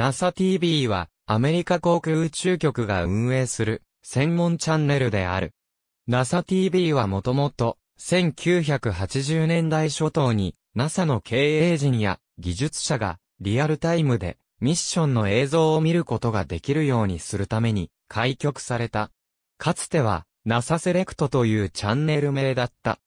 NASA-TV は、アメリカ航空宇宙局が運営する、専門チャンネルである。NASA-TV はもともと、1980年代初頭に、NASA の経営陣や技術者が、リアルタイムで、ミッションの映像を見ることができるようにするために、開局された。かつては、NASA セレクトというチャンネル名だった。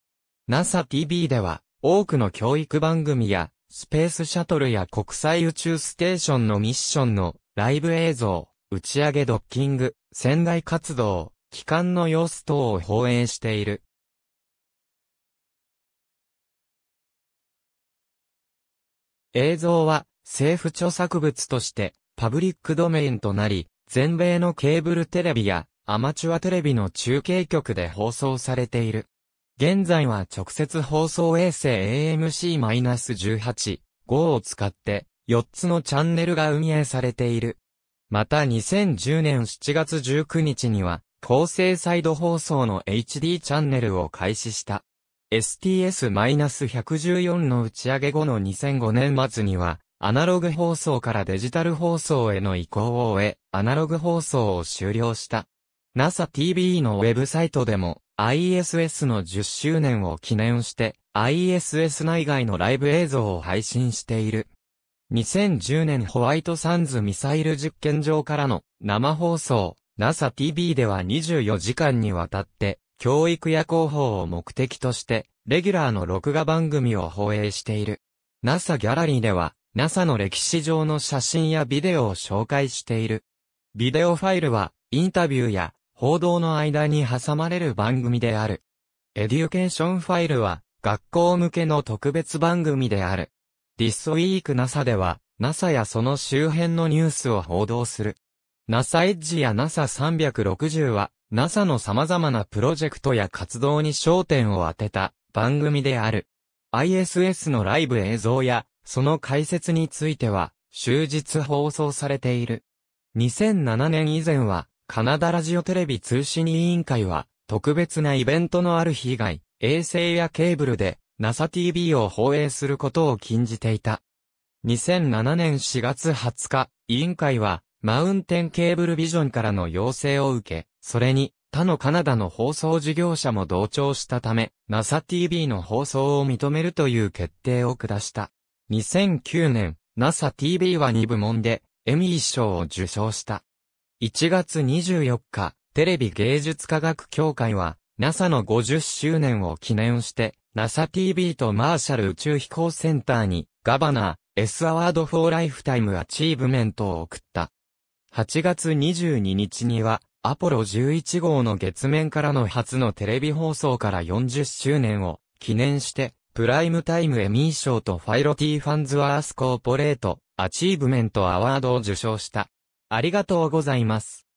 NASA TV では、多くの教育番組やスペースシャトルや国際宇宙ステーションのミッションのライブ映像、打ち上げドッキング、船外活動、機関の様子等を放映している。映像は政府著作物としてパブリックドメインとなり、全米のケーブルテレビやアマチュアテレビの中継局で放送されている。現在は直接放送衛星 AMC-18 号を使って4つのチャンネルが運営されている。また2010年7月19日には、高精イ度放送の HD チャンネルを開始した。STS-114 の打ち上げ後の2005年末には、アナログ放送からデジタル放送への移行を終え、アナログ放送を終了した。NASA-TV のウェブサイトでも ISS の10周年を記念して ISS 内外のライブ映像を配信している。2010年ホワイトサンズミサイル実験場からの生放送 NASA-TV では24時間にわたって教育や広報を目的としてレギュラーの録画番組を放映している。NASA ギャラリーでは NASA の歴史上の写真やビデオを紹介している。ビデオファイルはインタビューや報道の間に挟まれる番組である。エデュケーションファイルは、学校向けの特別番組である。This Week NASA では、NASA やその周辺のニュースを報道する。NASA Edge や NASA360 は、NASA の様々なプロジェクトや活動に焦点を当てた番組である。ISS のライブ映像や、その解説については、終日放送されている。2007年以前は、カナダラジオテレビ通信委員会は、特別なイベントのある日以外、衛星やケーブルで NASA TV を放映することを禁じていた。2007年4月20日、委員会は、マウンテンケーブルビジョンからの要請を受け、それに、他のカナダの放送事業者も同調したため、NASA TV の放送を認めるという決定を下した。2009年、NASA TV は2部門で、エミー賞を受賞した。1月24日、テレビ芸術科学協会は、NASA の50周年を記念して、NASA TV とマーシャル宇宙飛行センターに、ガバナー、S アワードフォーライフタイムアチーブメントを送った。8月22日には、アポロ11号の月面からの初のテレビ放送から40周年を記念して、プライムタイムエミー賞とファイロティファンズワースコーポレートアチーブメントアワードを受賞した。ありがとうございます。